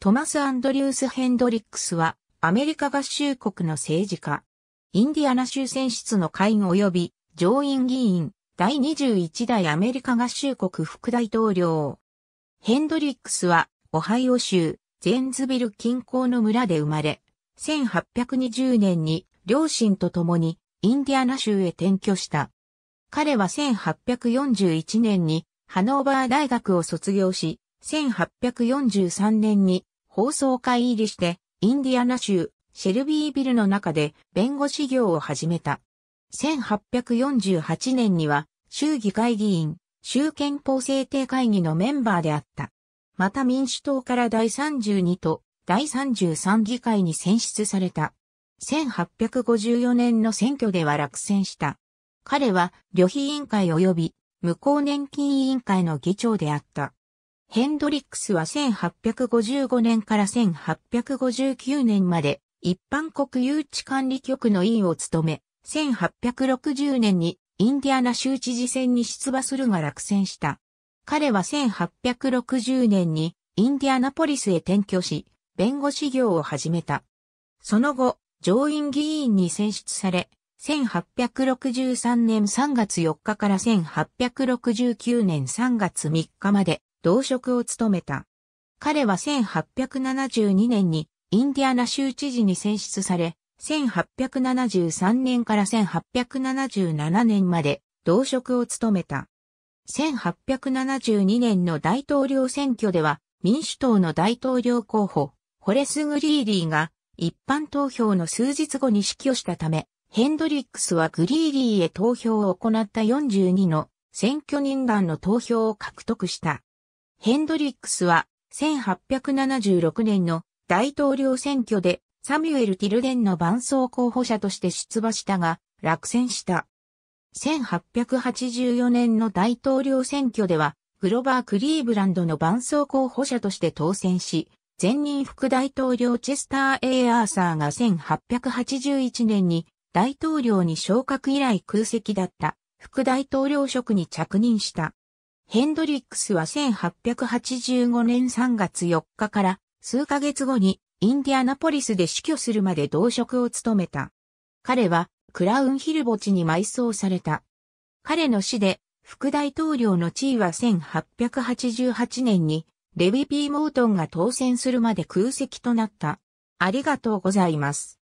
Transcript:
トマス・アンドリュース・ヘンドリックスは、アメリカ合衆国の政治家。インディアナ州選出の会及び、上院議員、第21代アメリカ合衆国副大統領。ヘンドリックスは、オハイオ州、ゼンズビル近郊の村で生まれ、1820年に両親と共にインディアナ州へ転居した。彼は1841年にハノーバー大学を卒業し、1843年に放送会入りして、インディアナ州、シェルビービルの中で弁護士業を始めた。1848年には、州議会議員、州憲法制定会議のメンバーであった。また民主党から第32と第33議会に選出された。1854年の選挙では落選した。彼は旅費委員会及び無効年金委員会の議長であった。ヘンドリックスは1855年から1859年まで一般国有地管理局の委員を務め、1860年にインディアナ州知事選に出馬するが落選した。彼は1860年にインディアナポリスへ転居し、弁護士業を始めた。その後、上院議員に選出され、1863年3月4日から1869年3月3日まで同職を務めた。彼は1872年にインディアナ州知事に選出され、1873年から1877年まで同職を務めた。1872年の大統領選挙では民主党の大統領候補、ホレス・グリーリーが一般投票の数日後に死去したため、ヘンドリックスはグリーリーへ投票を行った42の選挙人団の投票を獲得した。ヘンドリックスは1876年の大統領選挙でサミュエル・ティルデンの伴走候補者として出馬したが落選した。1884年の大統領選挙ではグロバー・クリーブランドの伴走候補者として当選し、前任副大統領チェスター・エイ・アーサーが1881年に大統領に昇格以来空席だった副大統領職に着任した。ヘンドリックスは1885年3月4日から数ヶ月後にインディアナポリスで死去するまで同職を務めた。彼はクラウンヒル墓地に埋葬された。彼の死で副大統領の地位は1888年にレビ・ピー・モートンが当選するまで空席となった。ありがとうございます。